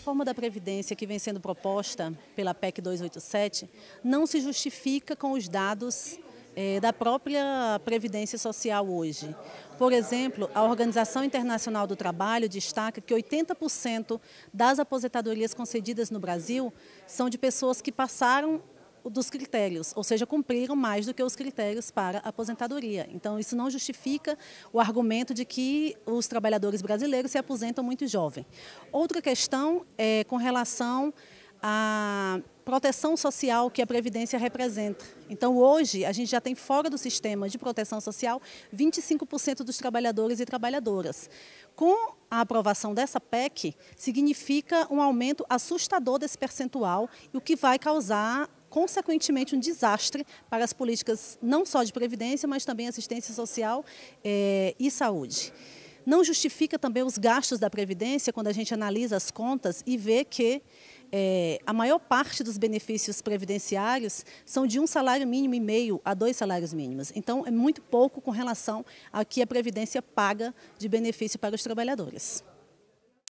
reforma da Previdência que vem sendo proposta pela PEC 287 não se justifica com os dados eh, da própria Previdência Social hoje. Por exemplo, a Organização Internacional do Trabalho destaca que 80% das aposentadorias concedidas no Brasil são de pessoas que passaram dos critérios, ou seja, cumpriram mais do que os critérios para aposentadoria. Então, isso não justifica o argumento de que os trabalhadores brasileiros se aposentam muito jovem. Outra questão é com relação à proteção social que a Previdência representa. Então, hoje, a gente já tem fora do sistema de proteção social 25% dos trabalhadores e trabalhadoras. Com a aprovação dessa PEC significa um aumento assustador desse percentual, o que vai causar consequentemente, um desastre para as políticas não só de previdência, mas também assistência social eh, e saúde. Não justifica também os gastos da Previdência quando a gente analisa as contas e vê que eh, a maior parte dos benefícios previdenciários são de um salário mínimo e meio a dois salários mínimos. Então, é muito pouco com relação ao que a Previdência paga de benefício para os trabalhadores.